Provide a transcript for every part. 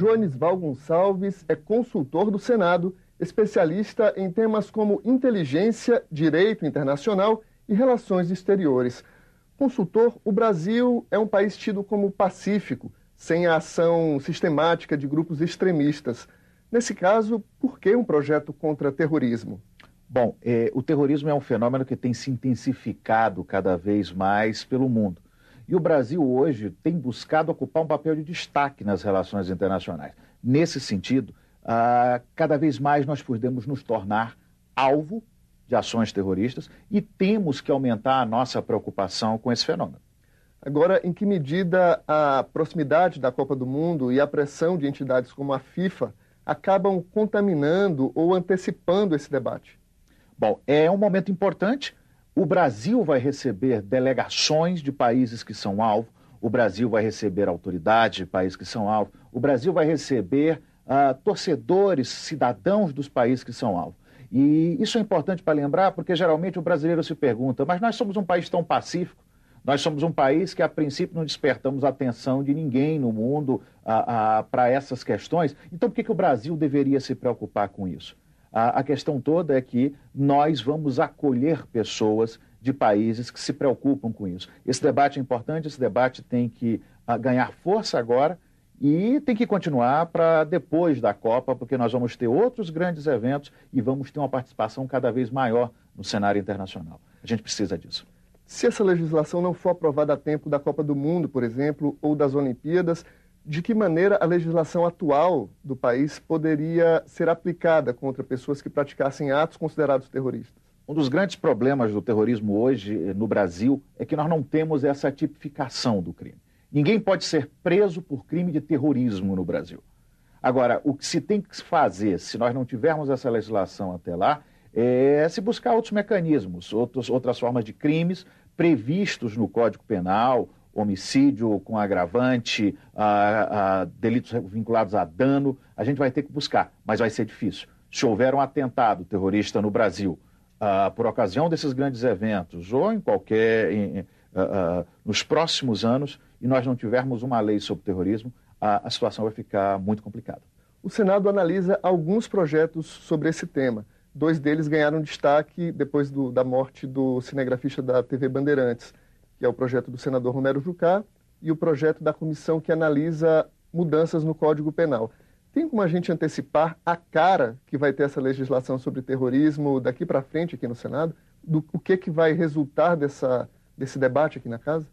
Jones Val Gonçalves é consultor do Senado, especialista em temas como inteligência, direito internacional e relações exteriores. Consultor, o Brasil é um país tido como pacífico, sem a ação sistemática de grupos extremistas. Nesse caso, por que um projeto contra terrorismo? Bom, eh, o terrorismo é um fenômeno que tem se intensificado cada vez mais pelo mundo. E o Brasil hoje tem buscado ocupar um papel de destaque nas relações internacionais. Nesse sentido, ah, cada vez mais nós podemos nos tornar alvo de ações terroristas e temos que aumentar a nossa preocupação com esse fenômeno. Agora, em que medida a proximidade da Copa do Mundo e a pressão de entidades como a FIFA acabam contaminando ou antecipando esse debate? Bom, é um momento importante o Brasil vai receber delegações de países que são alvo, o Brasil vai receber autoridades de países que são alvo, o Brasil vai receber uh, torcedores, cidadãos dos países que são alvo. E isso é importante para lembrar, porque geralmente o brasileiro se pergunta, mas nós somos um país tão pacífico, nós somos um país que, a princípio, não despertamos a atenção de ninguém no mundo ah, ah, para essas questões. Então, por que, que o Brasil deveria se preocupar com isso? A, a questão toda é que nós vamos acolher pessoas de países que se preocupam com isso. Esse debate é importante, esse debate tem que a, ah, ganhar força agora e tem que continuar para depois da Copa, porque nós vamos ter outros grandes eventos e vamos ter uma participação cada vez maior no cenário internacional. A gente precisa disso. Se essa legislação não for aprovada a tempo da Copa do Mundo, por exemplo, ou das Olimpíadas, de que maneira a legislação atual do país poderia ser aplicada contra pessoas que praticassem atos considerados terroristas? Um dos grandes problemas do terrorismo hoje eh, no Brasil é que nós não temos essa tipificação do crime. Ninguém pode ser preso por crime de terrorismo no Brasil. Agora, o que se tem que fazer, se nós não tivermos essa legislação até lá, é se buscar outros mecanismos, outros, outras formas de crimes previstos no Código Penal homicídio com agravante, a, a delitos vinculados a dano, a gente vai ter que buscar, mas vai ser difícil. Se houver um atentado terrorista no Brasil uh, por ocasião desses grandes eventos ou em qualquer em, uh, uh, nos próximos anos e nós não tivermos uma lei sobre terrorismo, a, a situação vai ficar muito complicada. O Senado analisa alguns projetos sobre esse tema. Dois deles ganharam destaque depois do, da morte do cinegrafista da TV Bandeirantes que é o projeto do senador Romero Jucá, e o projeto da comissão que analisa mudanças no Código Penal. Tem como a gente antecipar a cara que vai ter essa legislação sobre terrorismo daqui para frente aqui no Senado? Do, o que, que vai resultar dessa, desse debate aqui na Casa?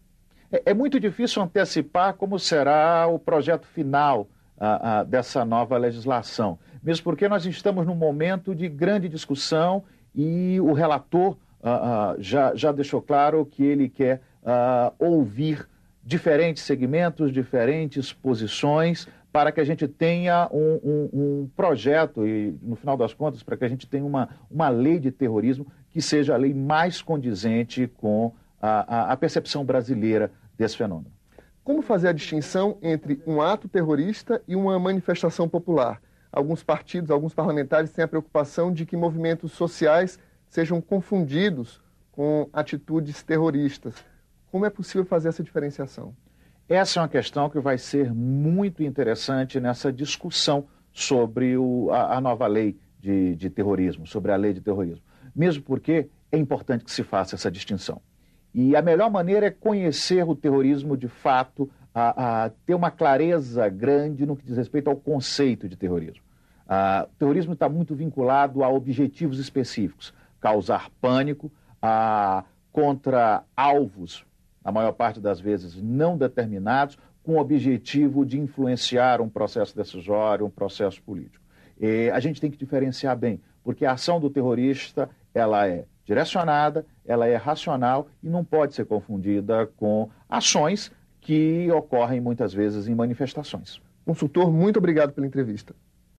É, é muito difícil antecipar como será o projeto final a, a, dessa nova legislação, mesmo porque nós estamos num momento de grande discussão e o relator já, já deixou claro que ele quer uh, ouvir diferentes segmentos, diferentes posições, para que a gente tenha um, um, um, projeto e, no final das contas, para que a gente tenha uma, uma lei de terrorismo que seja a lei mais condizente com a, a percepção brasileira desse fenômeno. Como fazer a distinção entre um ato terrorista e uma manifestação popular? Alguns partidos, alguns parlamentares têm a preocupação de que movimentos sociais sejam confundidos com atitudes terroristas. Como é possível fazer essa diferenciação? Essa é uma questão que vai ser muito interessante nessa discussão sobre o, a, a, nova lei de, de terrorismo, sobre a lei de terrorismo. Mesmo porque é importante que se faça essa distinção. E a melhor maneira é conhecer o terrorismo de fato, a, a, ter uma clareza grande no que diz respeito ao conceito de terrorismo. A, o terrorismo está muito vinculado a objetivos específicos, causar pânico a, contra alvos a maior parte das vezes não determinados, com o objetivo de influenciar um processo decisório, um processo político. E a gente tem que diferenciar bem, porque a ação do terrorista ela é direcionada, ela é racional e não pode ser confundida com ações que ocorrem muitas vezes em manifestações. Consultor, muito obrigado pela entrevista.